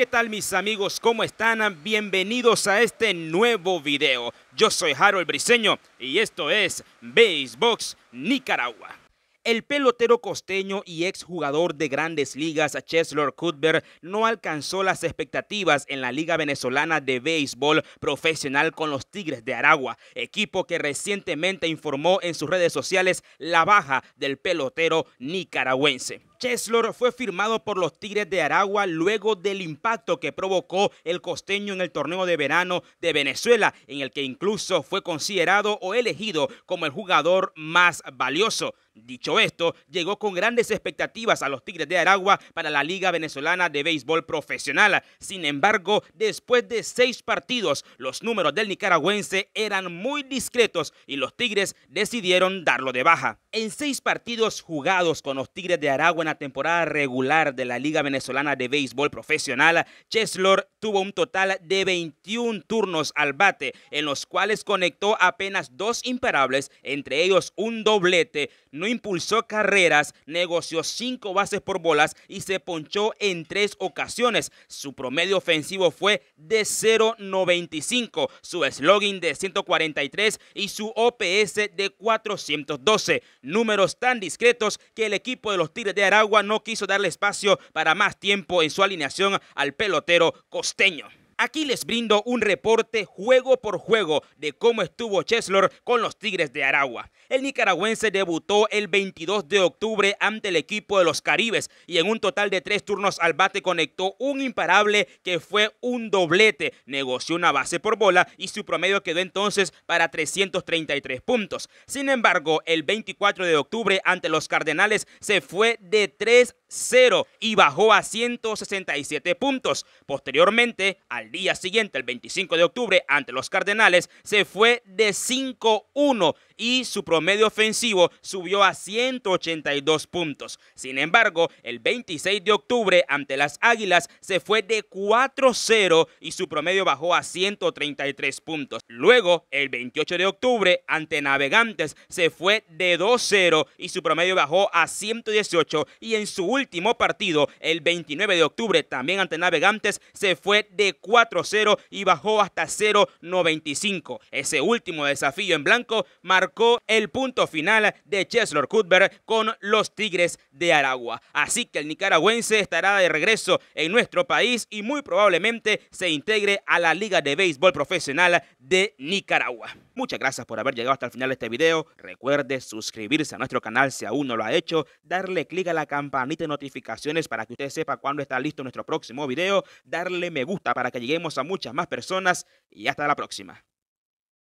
¿Qué tal mis amigos? ¿Cómo están? Bienvenidos a este nuevo video. Yo soy Harold Briseño y esto es Basebox Nicaragua. El pelotero costeño y exjugador de grandes ligas Cheslor Cuthbert no alcanzó las expectativas en la Liga Venezolana de Béisbol Profesional con los Tigres de Aragua, equipo que recientemente informó en sus redes sociales la baja del pelotero nicaragüense. Cheslor fue firmado por los Tigres de Aragua luego del impacto que provocó el costeño en el torneo de verano de Venezuela, en el que incluso fue considerado o elegido como el jugador más valioso. Dicho esto, llegó con grandes expectativas a los Tigres de Aragua para la Liga Venezolana de Béisbol Profesional. Sin embargo, después de seis partidos, los números del nicaragüense eran muy discretos y los Tigres decidieron darlo de baja. En seis partidos jugados con los Tigres de Aragua en temporada regular de la Liga Venezolana de Béisbol Profesional, Cheslor tuvo un total de 21 turnos al bate, en los cuales conectó apenas dos imparables, entre ellos un doblete, no impulsó carreras, negoció cinco bases por bolas y se ponchó en tres ocasiones. Su promedio ofensivo fue de 0.95, su slogan de 143 y su OPS de 412, números tan discretos que el equipo de los Tigres de Arabia Agua no quiso darle espacio para más tiempo en su alineación al pelotero costeño. Aquí les brindo un reporte juego por juego de cómo estuvo Cheslor con los Tigres de Aragua. El nicaragüense debutó el 22 de octubre ante el equipo de los Caribes y en un total de tres turnos al bate conectó un imparable que fue un doblete. Negoció una base por bola y su promedio quedó entonces para 333 puntos. Sin embargo, el 24 de octubre ante los Cardenales se fue de 3 0 y bajó a 167 puntos. Posteriormente, al día siguiente, el 25 de octubre, ante los Cardenales, se fue de 5-1 y su promedio ofensivo subió a 182 puntos. Sin embargo, el 26 de octubre, ante las Águilas, se fue de 4-0 y su promedio bajó a 133 puntos. Luego, el 28 de octubre, ante Navegantes, se fue de 2-0 y su promedio bajó a 118 y en su último último partido, el 29 de octubre, también ante Navegantes, se fue de 4-0 y bajó hasta 0-95. Ese último desafío en blanco marcó el punto final de Cheslor Cuthbert con los Tigres de Aragua. Así que el nicaragüense estará de regreso en nuestro país y muy probablemente se integre a la Liga de Béisbol Profesional de Nicaragua. Muchas gracias por haber llegado hasta el final de este video. Recuerde suscribirse a nuestro canal si aún no lo ha hecho, darle clic a la campanita de notificaciones para que usted sepa cuándo está listo nuestro próximo video, darle me gusta para que lleguemos a muchas más personas y hasta la próxima.